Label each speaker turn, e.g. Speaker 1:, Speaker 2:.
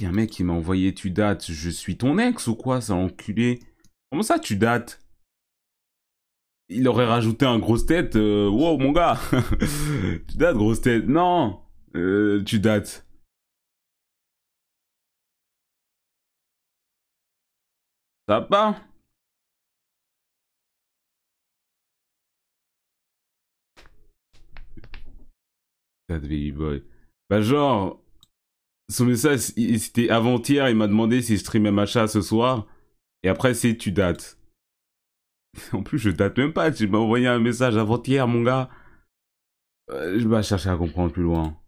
Speaker 1: y a un mec qui m'a envoyé
Speaker 2: tu dates Je suis ton ex ou quoi, ça enculé Comment ça tu dates Il aurait rajouté un grosse tête. Euh, wow, mon gars Tu dates,
Speaker 3: grosse tête Non euh, Tu dates.
Speaker 4: Ça va pas
Speaker 2: baby boy. Bah genre, son message, c'était avant-hier, il m'a demandé si je streamais ma chat ce soir. Et après, c'est tu dates. En plus, je date même pas. Tu m'as envoyé un message avant-hier, mon gars. Euh, je vais chercher
Speaker 1: à comprendre plus loin.